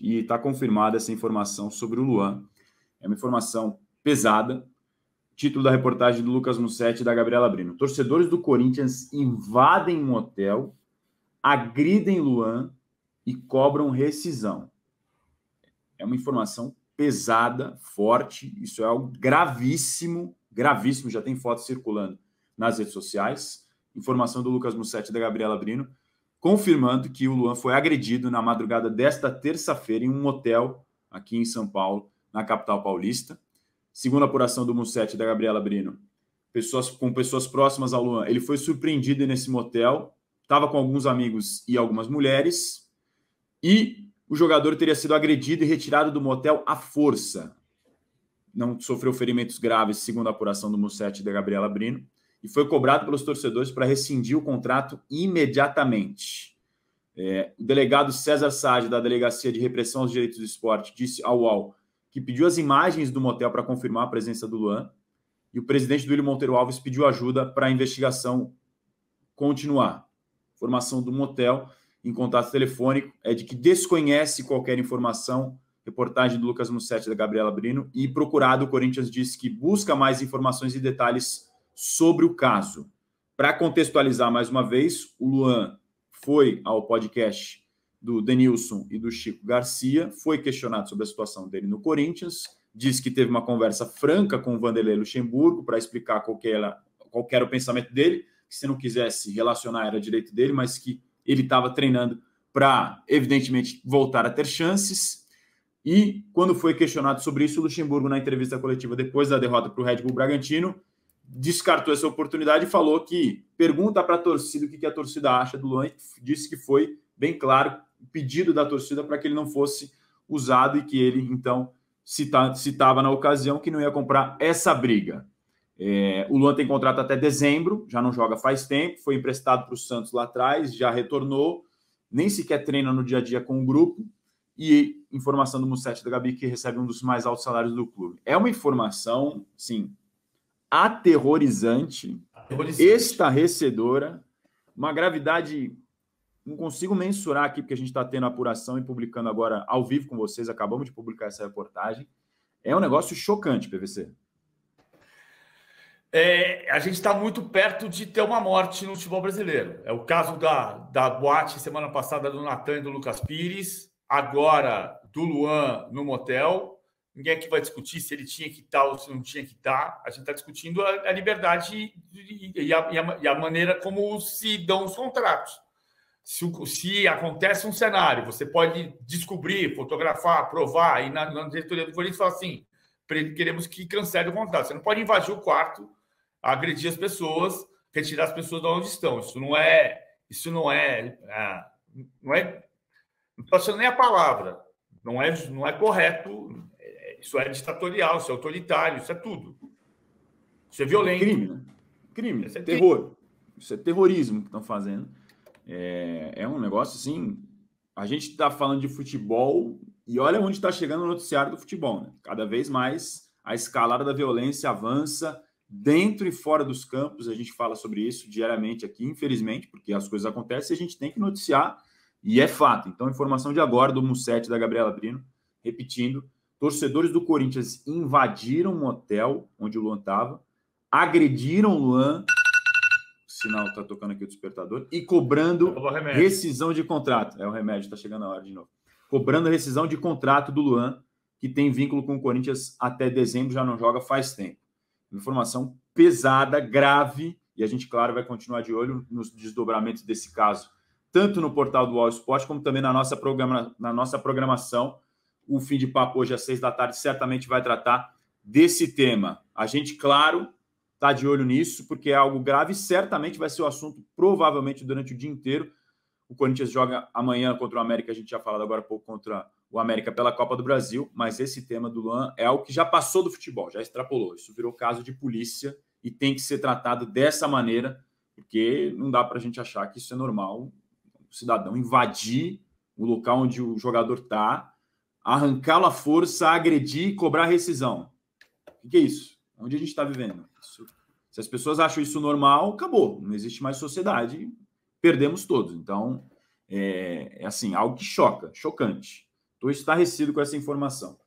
e está confirmada essa informação sobre o Luan. É uma informação pesada. Título da reportagem do Lucas Mussetti e da Gabriela Brino. Torcedores do Corinthians invadem um hotel, agridem Luan e cobram rescisão. É uma informação pesada, forte. Isso é algo gravíssimo, gravíssimo. Já tem foto circulando nas redes sociais. Informação do Lucas Mussetti e da Gabriela Brino confirmando que o Luan foi agredido na madrugada desta terça-feira em um motel aqui em São Paulo, na capital paulista. Segundo a apuração do Musset da Gabriela Brino, pessoas com pessoas próximas ao Luan, ele foi surpreendido nesse motel, estava com alguns amigos e algumas mulheres, e o jogador teria sido agredido e retirado do motel à força. Não sofreu ferimentos graves, segundo a apuração do Musset da Gabriela Brino e foi cobrado pelos torcedores para rescindir o contrato imediatamente. É, o delegado César Sage, da Delegacia de Repressão aos Direitos do Esporte, disse ao UOL que pediu as imagens do motel para confirmar a presença do Luan, e o presidente do William Monteiro Alves pediu ajuda para a investigação continuar. Informação do motel em contato telefônico é de que desconhece qualquer informação. Reportagem do Lucas Mussetti da Gabriela Brino. E procurado, o Corinthians disse que busca mais informações e detalhes sobre o caso. Para contextualizar mais uma vez, o Luan foi ao podcast do Denilson e do Chico Garcia, foi questionado sobre a situação dele no Corinthians, disse que teve uma conversa franca com o Vanderlei Luxemburgo para explicar qual, era, qual era o pensamento dele, que se não quisesse relacionar era direito dele, mas que ele estava treinando para, evidentemente, voltar a ter chances. E quando foi questionado sobre isso, o Luxemburgo, na entrevista coletiva depois da derrota para o Red Bull Bragantino, descartou essa oportunidade e falou que pergunta para a torcida o que a torcida acha do Luan, disse que foi bem claro pedido da torcida para que ele não fosse usado e que ele então cita, citava na ocasião que não ia comprar essa briga. É, o Luan tem contrato até dezembro, já não joga faz tempo, foi emprestado para o Santos lá atrás, já retornou, nem sequer treina no dia a dia com o grupo. E informação do Musset da Gabi que recebe um dos mais altos salários do clube. É uma informação, sim, aterrorizante, aterrorizante. estarrecedora, uma gravidade. Não consigo mensurar aqui, porque a gente está tendo apuração e publicando agora ao vivo com vocês. Acabamos de publicar essa reportagem. É um negócio chocante, PVC. É, a gente está muito perto de ter uma morte no futebol brasileiro. É o caso da, da boate semana passada do Natan e do Lucas Pires, agora do Luan no motel, Ninguém aqui vai discutir se ele tinha que estar ou se não tinha que estar. A gente está discutindo a, a liberdade e, e, a, e, a, e, a, maneira como se dão os contratos. Se, se, acontece um cenário, você pode descobrir, fotografar, provar, e na, na diretoria do Corinthians falar assim: queremos que cancele o contrato. Você não pode invadir o quarto, agredir as pessoas, retirar as pessoas de onde estão. Isso não é. Isso não é. é não é. Não estou achando nem a palavra. Não é, não é correto isso é ditatorial, isso é autoritário, isso é tudo. Isso é violento. Crime, né? Crime, isso é terror. Crime. Isso é terrorismo que estão fazendo. É, é um negócio assim. A gente está falando de futebol e olha onde está chegando o noticiário do futebol. Né? Cada vez mais a escalada da violência avança dentro e fora dos campos. A gente fala sobre isso diariamente aqui, infelizmente, porque as coisas acontecem e a gente tem que noticiar, e é fato. Então, informação de agora do Musset da Gabriela Brino, repetindo, Torcedores do Corinthians invadiram um hotel onde o Luan estava, agrediram o Luan, sinal está tocando aqui o despertador, e cobrando rescisão de contrato. É o remédio, está chegando a hora de novo. Cobrando rescisão de contrato do Luan, que tem vínculo com o Corinthians até dezembro, já não joga faz tempo. Informação pesada, grave, e a gente, claro, vai continuar de olho nos desdobramentos desse caso, tanto no portal do All Sport, como também na nossa, programa, na nossa programação o fim de papo hoje às seis da tarde certamente vai tratar desse tema. A gente, claro, está de olho nisso, porque é algo grave, certamente vai ser o assunto, provavelmente, durante o dia inteiro. O Corinthians joga amanhã contra o América, a gente já falou agora há pouco contra o América pela Copa do Brasil, mas esse tema do Luan é algo que já passou do futebol, já extrapolou. Isso virou caso de polícia e tem que ser tratado dessa maneira, porque não dá para a gente achar que isso é normal. O cidadão invadir o local onde o jogador está arrancá-lo à força, agredir e cobrar rescisão. O que é isso? Onde a gente está vivendo? Isso. Se as pessoas acham isso normal, acabou. Não existe mais sociedade, perdemos todos. Então, é, é assim, algo que choca, chocante. Estou estarrecido com essa informação.